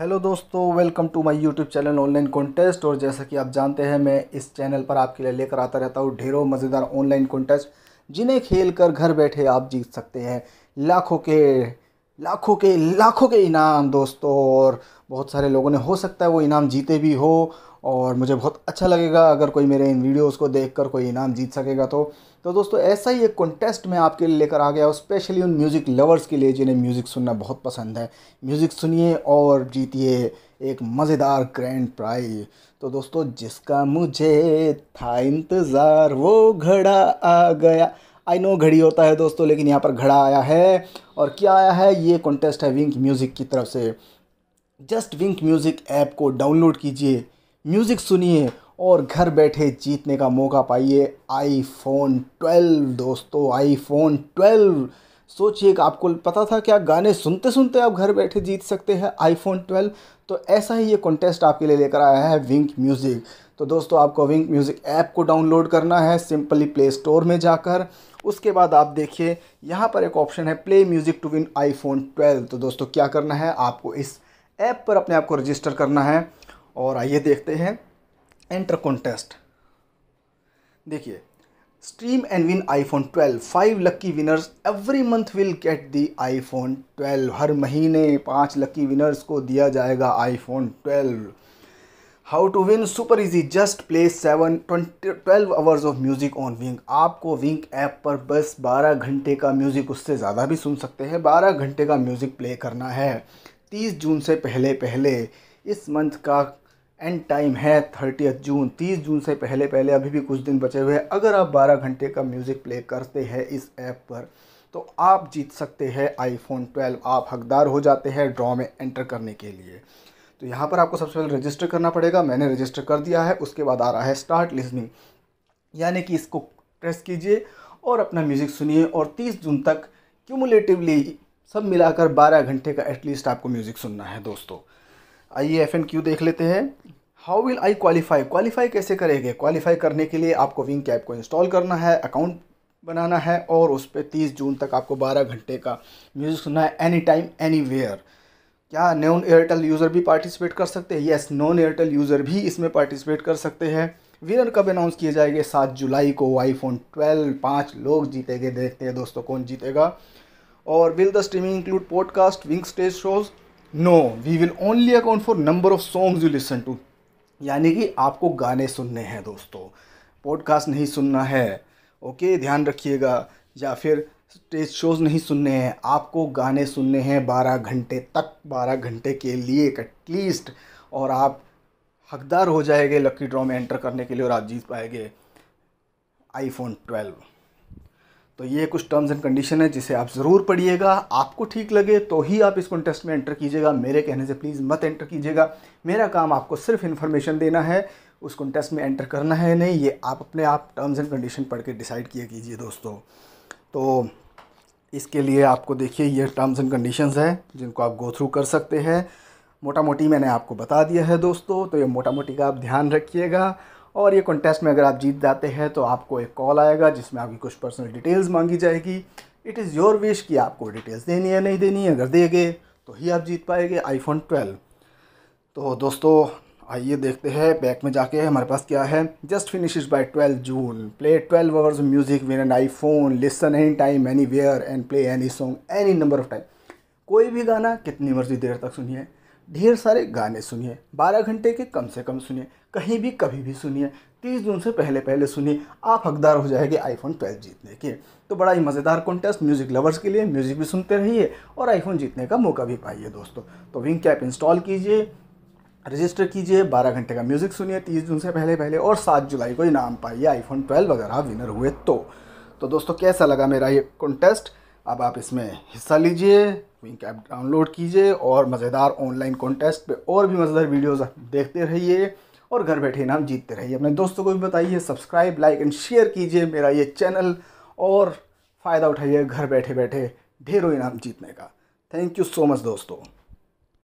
Hello दोस्तों welcome to my YouTube channel online contest और जैसा कि आप जानते हैं मैं इस चैनल पर आपके लिए लेकर आता रहता हूँ ढेरों मज़ेदार ऑनलाइन कॉन्टेस्ट जिन्हें खेल कर घर बैठे आप जीत सकते हैं लाखों के लाखों के लाखों के इनाम दोस्तों और बहुत सारे लोगों ने हो सकता है वो इनाम जीते भी हो और मुझे बहुत अच्छा लगेगा अगर कोई मेरे इन वीडियोस को देखकर कोई इनाम जीत सकेगा तो तो दोस्तों ऐसा ही एक कॉन्टेस्ट मैं आपके लिए लेकर आ गया स्पेशली उन म्यूज़िक लवर्स के लिए जिन्हें म्यूज़िक सुनना बहुत पसंद है म्यूज़िक सुनिए और जीतिए एक मज़ेदार ग्रैंड प्राइज तो दोस्तों जिसका मुझे था इंतज़ार वो घड़ा आ गया आई नो घड़ी होता है दोस्तों लेकिन यहाँ पर घड़ा आया है और क्या आया है ये कॉन्टेस्ट है विंक म्यूज़िक की तरफ से जस्ट विंक म्यूज़िक ऐप को डाउनलोड कीजिए म्यूज़िक सुनिए और घर बैठे जीतने का मौका पाइए आईफोन ट्वेल्व दोस्तों आईफोन 12 सोचिए कि आपको पता था कि आप गाने सुनते सुनते आप घर बैठे जीत सकते हैं आईफोन 12 तो ऐसा ही ये कॉन्टेस्ट आपके लिए लेकर आया है विंक म्यूज़िक तो दोस्तों आपको विंक म्यूज़िक ऐप को डाउनलोड करना है सिंपली प्ले स्टोर में जाकर उसके बाद आप देखिए यहाँ पर एक ऑप्शन है play music to win iPhone twelve तो दोस्तों क्या करना है आपको इस ऐप पर अपने आप को रजिस्टर करना है और आइए देखते हैं एंटर कॉन्टेस्ट देखिए Stream and win iPhone 12. Five lucky winners every month will get the iPhone 12. हर महीने पांच lucky winners को दिया जाएगा iPhone 12. How to win? Super easy. Just play seven twenty twelve hours of music on Wynk आपको Wing app पर बस बारह घंटे का music उससे ज़्यादा भी सुन सकते हैं बारह घंटे का music play करना है 30 जून से पहले पहले इस मंथ का एंड टाइम है थर्टी जून तीस जून से पहले पहले अभी भी कुछ दिन बचे हुए हैं अगर आप बारह घंटे का म्यूज़िक प्ले करते हैं इस ऐप पर तो आप जीत सकते हैं आईफोन 12 आप हकदार हो जाते हैं ड्रॉ में एंटर करने के लिए तो यहाँ पर आपको सबसे पहले रजिस्टर करना पड़ेगा मैंने रजिस्टर कर दिया है उसके बाद आ रहा है स्टार्ट लिसनिंग यानी कि इसको प्रेस कीजिए और अपना म्यूज़िक सुनिए और 30 जून तक क्यूमुलेटिवली सब मिलाकर 12 घंटे का एटलीस्ट आपको म्यूज़िक सुनना है दोस्तों आइए एफ देख लेते हैं how will I qualify qualify कैसे करेंगे क्वालिफाई करने के लिए आपको विंग कैप को इंस्टॉल करना है अकाउंट बनाना है और उस पर तीस जून तक आपको बारह घंटे का म्यूज़िक सुनना है एनी टाइम एनी वेयर क्या नॉन एयरटेल यूज़र भी पार्टिसिपेट कर सकते हैं येस नॉन एयरटेल यूज़र भी इसमें पार्टिसिपेट कर सकते हैं विनर कब अनाउंस किए जाएंगे सात जुलाई को आईफोन ट्वेल्व पाँच लोग जीतेंगे देखते हैं दोस्तों कौन जीतेगा और will the streaming include podcast Wynk stage shows no we will only account for number of songs you listen to यानी कि आपको गाने सुनने हैं दोस्तों पॉडकास्ट नहीं सुनना है ओके ध्यान रखिएगा या फिर स्टेज शोज़ नहीं सुनने हैं आपको गाने सुनने हैं बारह घंटे तक बारह घंटे के लिए एटलीस्ट और आप हकदार हो जाएंगे लकी ड्रॉ में एंटर करने के लिए और आप जीत पाएंगे आईफोन ट्वेल्व तो ये कुछ टर्म्स एंड कंडीशन है जिसे आप ज़रूर पढ़िएगा आपको ठीक लगे तो ही आप इस कॉन्टेस्ट में एंटर कीजिएगा मेरे कहने से प्लीज़ मत एंटर कीजिएगा मेरा काम आपको सिर्फ इन्फॉर्मेशन देना है उस कॉन्टेस्ट में एंटर करना है नहीं ये आप अपने आप टर्म्स एंड कंडीशन पढ़ के डिसाइड किया कीजिए दोस्तों तो इसके लिए आपको देखिए ये टर्म्स एंड कंडीशंस हैं जिनको आप गो थ्रू कर सकते हैं मोटा मोटी मैंने आपको बता दिया है दोस्तों तो ये मोटा मोटी का आप ध्यान रखिएगा और ये कॉन्टेस्ट में अगर आप जीत जाते हैं तो आपको एक कॉल आएगा जिसमें आपकी कुछ पर्सनल डिटेल्स मांगी जाएगी इट इज़ योर विश कि आपको डिटेल्स देनी है नहीं देनी है अगर देंगे तो ही आप जीत पाएंगे आईफोन ट्वेल्व तो दोस्तों आइए देखते हैं बैक में जाके हमारे पास क्या है just finish by twelve June play twelve hours music win an phone listen any time anywhere and play any song any number of time कोई भी गाना कितनी मर्जी देर तक सुनिए ढेर सारे गाने सुनिए बारह घंटे के कम से कम सुनिए कहीं भी कभी भी सुनिए तीस जून से पहले पहले सुनिए आप हकदार हो जाएंगे आईफोन ट्वेल्व जीतने के तो बड़ा ही मज़ेदार कॉन्टेस्ट म्यूज़िक लवर्स के लिए म्यूज़िक भी सुनते रहिए और आईफोन जीतने का मौका भी पाइए दोस्तों तो विंग कैप इंस्टॉल कीजिए रजिस्टर कीजिए बारह घंटे का म्यूज़िक सुनिए तीस जून से पहले पहले और सात जुलाई को इनाम पाइए आईफोन अगर आप विनर हुए तो तो दोस्तों कैसा लगा मेरा ये कॉन्टेस्ट अब आप इसमें हिस्सा लीजिए विंक ऐप डाउनलोड कीजिए और मज़ेदार ऑनलाइन कॉन्टेस्ट पे और भी मज़ेदार वीडियोस देखते रहिए और घर बैठे इनाम जीतते रहिए अपने दोस्तों को भी बताइए सब्सक्राइब लाइक एंड शेयर कीजिए मेरा ये चैनल और फ़ायदा उठाइए घर बैठे बैठे ढेरों इनाम जीतने का थैंक यू सो मच दोस्तों